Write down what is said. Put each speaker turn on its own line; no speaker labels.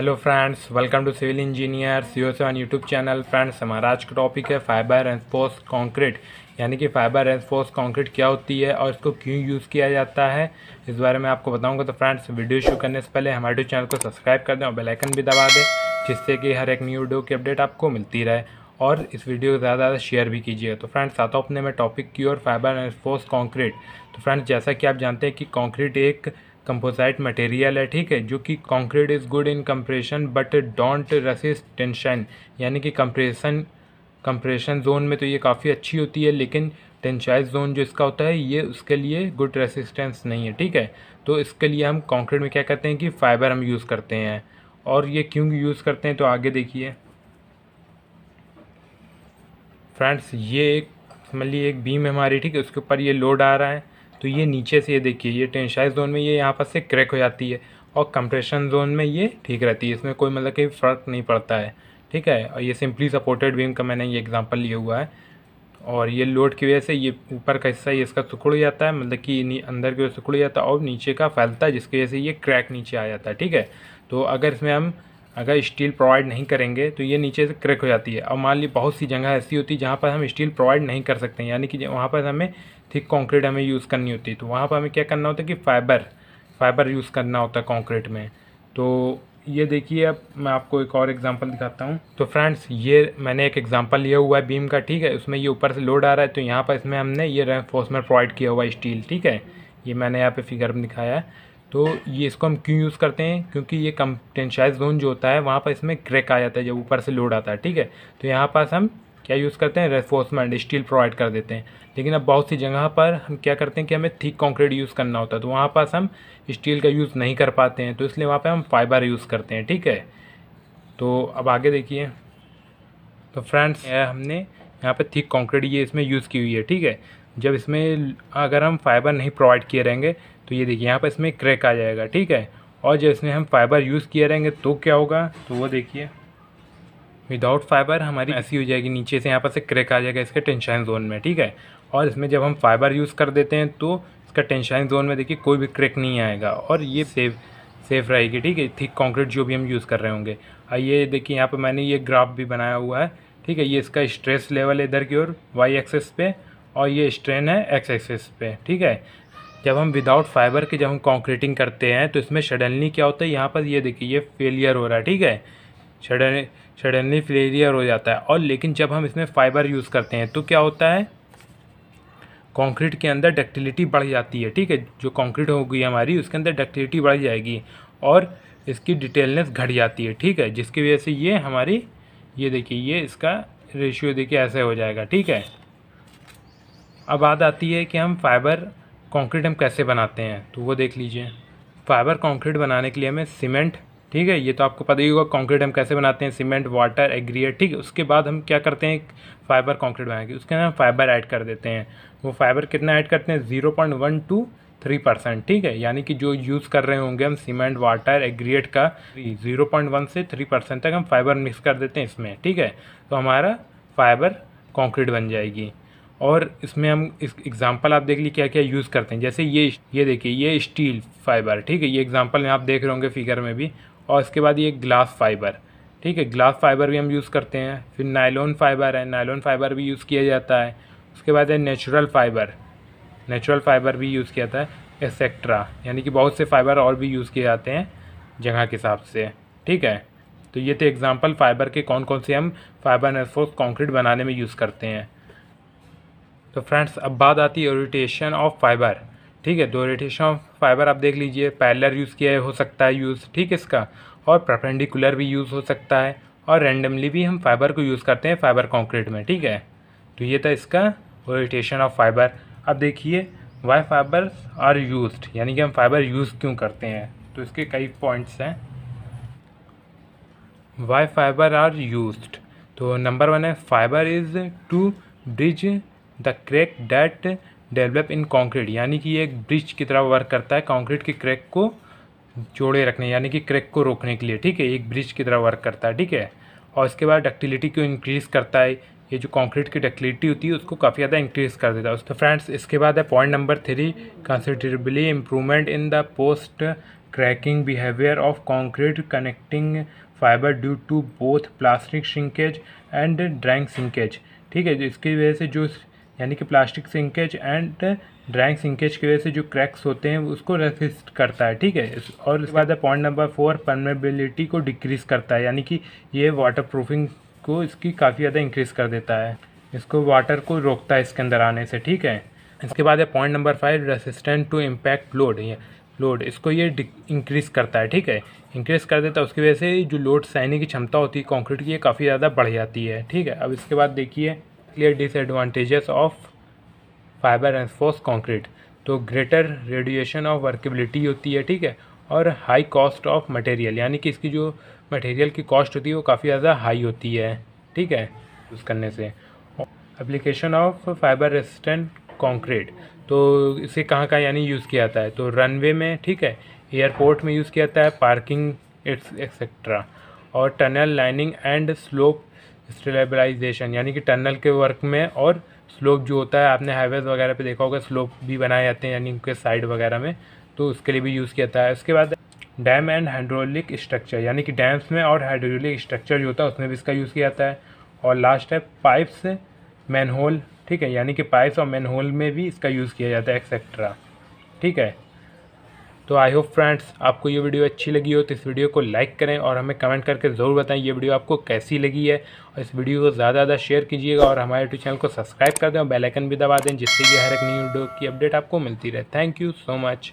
hello friends welcome to civil engineer C O seven YouTube channel friends हमारा आज का topic है fibre force concrete यानी कि फाइबर फोर्स कंक्रीट क्या होती है और इसको क्यों यूज़ किया जाता है इस बारे में आपको बताऊंगा तो फ्रेंड्स वीडियो शुरू करने से पहले हमारे चैनल को सब्सक्राइब कर दें और बेलाइकन भी दबा दें जिससे कि हर एक न्यू वीडियो की अपडेट आपको मिलती रहे और इस वीडियो को ज़्यादा ज़्यादा शेयर भी कीजिए तो फ्रेंड्स आता हूँ अपने में टॉपिक की और फाइबर एंसपोस कॉन्क्रीट तो फ्रेंड्स जैसा कि आप जानते हैं कि कॉन्क्रीट एक कंपोजाइट मटेरियल है ठीक है जो कि concrete is good in compression but don't resist tension यानी कि कंप्रेशन कंप्रेशन जोन में तो ये काफ़ी अच्छी होती है लेकिन टेंशाइज जोन जो इसका होता है ये उसके लिए गुड रेसिस्टेंस नहीं है ठीक है तो इसके लिए हम कंक्रीट में क्या करते हैं कि फाइबर हम यूज़ करते हैं और ये क्यों यूज़ करते हैं तो आगे देखिए फ्रेंड्स ये एक समझ लीजिए एक बीम है हमारी ठीक है उसके ऊपर ये लोड आ रहा है तो ये नीचे से ये देखिए ये टेंशाइज जोन में ये यहाँ पर से क्रैक हो जाती है और कंप्रेशन जोन में ये ठीक रहती है इसमें कोई मतलब कि फ़र्क नहीं पड़ता है ठीक है और ये सिंपली सपोर्टेड बीम का मैंने ये एग्ज़ाम्पल लिया हुआ है और ये लोड की वजह से ये ऊपर का हिस्सा ये इसका सुखड़ जाता है मतलब कि अंदर की वजह सुखड़ जाता है और नीचे का फैलता है जिसकी वजह से ये क्रैक नीचे आ जाता है ठीक है तो अगर इसमें हम अगर स्टील प्रोवाइड नहीं करेंगे तो ये नीचे से क्रैक हो जाती है और मान ली बहुत सी जगह ऐसी होती है जहाँ पर हम स्टील प्रोवाइड नहीं कर सकते यानी कि वहाँ पर हमें थिक कॉन्क्रीट हमें यूज़ करनी होती है तो वहाँ पर हमें क्या करना होता है कि फाइबर फाइबर यूज़ करना होता है कॉन्क्रीट में तो ये देखिए अब मैं आपको एक और एग्जांपल दिखाता हूँ तो फ्रेंड्स ये मैंने एक एग्जांपल लिया हुआ है बीम का ठीक है उसमें ये ऊपर से लोड आ रहा है तो यहाँ पर इसमें हमने ये में प्रोवाइड किया हुआ है स्टील ठीक है ये मैंने यहाँ पे फिगर में दिखाया है तो ये इसको हम क्यों यूज़ करते हैं क्योंकि ये कंटेंशाइज जोन जो होता है वहाँ पर इसमें क्रैक आ जाता है जब ऊपर से लोड आता है ठीक है तो यहाँ पास हम क्या यूज़ करते हैं रेफोर्समेंट स्टील प्रोवाइड कर देते हैं लेकिन अब बहुत सी जगह पर हम क्या करते हैं कि हमें थिक कॉन्क्रीट यूज़ करना होता है तो वहाँ पास हम स्टील का यूज़ नहीं कर पाते हैं तो इसलिए वहाँ पर हम फाइबर यूज़ करते हैं ठीक है तो अब आगे देखिए तो फ्रेंड्स हमने यहाँ पर थिक कॉन्क्रीट ये इसमें यूज़ की हुई है ठीक है जब इसमें अगर हम फाइबर नहीं प्रोवाइड किए रहेंगे तो ये देखिए यहाँ पर इसमें क्रैक आ जाएगा ठीक है और जब इसमें हम फाइबर यूज़ किए रहेंगे तो क्या होगा तो वो देखिए विदाउट फाइबर हमारी ऐसी हो जाएगी नीचे से यहाँ पर से क्रैक आ जाएगा इसके टेंशन जोन में ठीक है और इसमें जब हम फाइबर यूज़ कर देते हैं तो इसका टेंशन जोन में देखिए कोई भी क्रैक नहीं आएगा और ये सेफ सेफ रहेगी ठीक है थिक कंक्रीट जो भी हम यूज़ कर रहे होंगे और ये देखिए यहाँ पर मैंने ये ग्राफ भी बनाया हुआ है ठीक है ये इसका स्ट्रेस लेवल है इधर की ओर वाई एक्सेस पे और ये स्ट्रेन है एक्स एक्सेस पे ठीक है जब हम विदाउट फाइबर के जब हम कॉन्क्रीटिंग करते हैं तो इसमें सडनली क्या होता है यहाँ पर ये देखिए ये फेलियर हो रहा है ठीक है सडनली फेलियर हो जाता है और लेकिन जब हम इसमें फाइबर यूज़ करते हैं तो क्या होता है कंक्रीट के अंदर डक्टिलिटी बढ़ जाती है ठीक है जो कंक्रीट होगी हमारी उसके अंदर डक्टिलिटी बढ़ जाएगी और इसकी डिटेलनेस घट जाती है ठीक है जिसकी वजह से ये हमारी ये देखिए ये इसका रेशियो देखिए ऐसे हो जाएगा ठीक है अब बात आती है कि हम फाइबर कंक्रीट हम कैसे बनाते हैं तो वो देख लीजिए फाइबर कंक्रीट बनाने के लिए हमें सीमेंट ठीक है ये तो आपको पता ही होगा कंक्रीट हम कैसे बनाते हैं सीमेंट वाटर एग्रीयर ठीक है उसके बाद हम क्या करते हैं फाइबर कंक्रीट बनाएंगे उसके अंदर हम फाइबर ऐड कर देते हैं वो फाइबर कितना ऐड करते हैं zero point one two three percent ठीक है यानी कि जो यूज़ कर रहे होंगे हम सीमेंट वाटर एग्रीट का ज़ीरो पॉइंट वन से थ्री परसेंट तक हम फाइबर मिक्स कर देते हैं इसमें ठीक है तो हमारा फाइबर कंक्रीट बन जाएगी और इसमें हम इस एग्ज़ाम्पल आप देख लीजिए क्या क्या यूज़ करते हैं जैसे ये ये देखिए ये स्टील फाइबर ठीक है ये एग्ज़ाम्पल आप देख रहे होंगे फिगर में भी और इसके बाद ये ग्लास फाइबर ठीक है ग्लास फाइबर भी हम यूज़ करते हैं फिर नायलोन फाइबर है नायलोन फाइबर भी यूज़ किया जाता है उसके बाद है नेचुरल फाइबर नेचुरल फाइबर भी यूज़ किया जाता है एसेक्ट्रा यानी कि बहुत से फाइबर और भी यूज़ किए जाते हैं जगह के हिसाब से ठीक है तो ये थे एग्ज़ाम्पल फाइबर के कौन कौन से हम फाइबर नेटफोर्स कॉन्क्रीट बनाने में यूज़ करते हैं तो फ्रेंड्स अब बात आती है रोटेशन ऑफ फाइबर ठीक है दो रोटेशन ऑफ फाइबर आप देख लीजिए पैलर यूज़ किया हो सकता है यूज़ ठीक है इसका और प्रपेंडिकुलर भी यूज़ हो सकता है और रेंडमली भी हम फाइबर को यूज़ करते हैं फाइबर कॉन्क्रीट में ठीक है तो ये था इसका रोटेशन ऑफ फाइबर अब देखिए वाई फाइबर आर यूज यानी कि हम फाइबर यूज़ क्यों करते हैं तो इसके कई पॉइंट्स हैं वाई फाइबर आर यूज तो नंबर वन है fibre is to bridge the crack that develop in concrete यानी कि ये एक ब्रिज की तरह वर्क करता है कॉन्क्रीट के क्रैक को जोड़े रखने यानी कि क्रैक को रोकने के लिए ठीक है एक ब्रिज की तरह वर्क करता है ठीक है और इसके बाद डक्टिलिटी को इंक्रीज़ करता है ये जो कंक्रीट की डक्टिलिटी होती है उसको काफ़ी ज़्यादा इंक्रीज़ कर देता है तो फ्रेंड्स इसके बाद है point number three considerably improvement in the post cracking behaviour of concrete connecting fibre due to both plastic shrinkage and drying shrinkage ठीक है इसकी वजह से जो यानी कि plastic shrinkage and drying shrinkage की वजह से जो क्रैक्स होते हैं उसको रेसिस्ट करता है ठीक है और उसके बाद पॉइंट नंबर फोर परमेबिलिटी को डिक्रीज़ करता है यानी कि ये वाटर प्रूफिंग को इसकी काफ़ी ज़्यादा इंक्रीज़ कर देता है इसको वाटर को रोकता है इसके अंदर आने से ठीक है इसके बाद है point number five resistant to impact load load इसको ये इंक्रीज़ करता है ठीक है इंक्रीज़ कर देता है उसकी वजह से जो लोड सहने की क्षमता होती है कॉन्क्रीट की ये काफ़ी ज़्यादा बढ़ जाती है ठीक है अब इसके बाद देखिए clear disadvantages of fibre reinforced concrete तो ग्रेटर रेडिएशन ऑफ वर्केबिलिटी होती है ठीक है और हाई कॉस्ट ऑफ मटेरियल यानी कि इसकी जो मटेरियल की कॉस्ट होती है वो काफ़ी ज़्यादा हाई होती है ठीक है यूज़ करने से application of fibre resistant concrete तो इसे कहाँ कहाँ यानी यूज़ किया जाता है तो रनवे में ठीक है एयरपोर्ट में यूज़ किया जाता है पार्किंग एक्सेट्रा और tunnel lining and slope stabilisation यानी कि टनल के वर्क में और स्लोप जो होता है आपने हाईवेज वगैरह पे देखा होगा स्लोप भी बनाए जाते हैं यानी उनके साइड वगैरह में तो उसके लिए भी यूज़ किया जाता है उसके बाद डैम एंड हाइड्रोलिक स्ट्रक्चर यानी कि डैम्स में और हाइड्रोलिक स्ट्रक्चर जो होता है उसमें भी इसका यूज़ किया जाता है और लास्ट है पाइप्स मैनहोल ठीक है यानी कि पाइप्स और मैन में भी इसका यूज़ किया जाता है एक्सेट्रा ठीक है तो आई होप फ्रेंड्स आपको ये वीडियो अच्छी लगी हो तो इस वीडियो को लाइक करें और हमें कमेंट करके ज़रूर बताएं ये वीडियो आपको कैसी लगी है और इस वीडियो को ज़्यादा ज़्यादा शेयर कीजिएगा और हमारे यूट्यूब चैनल को सब्सक्राइब कर दें और बेलाइकन भी दबा दें जिससे कि हर एक न्यू वीडियो की अपडेट आपको मिलती रहे थैंक यू सो मच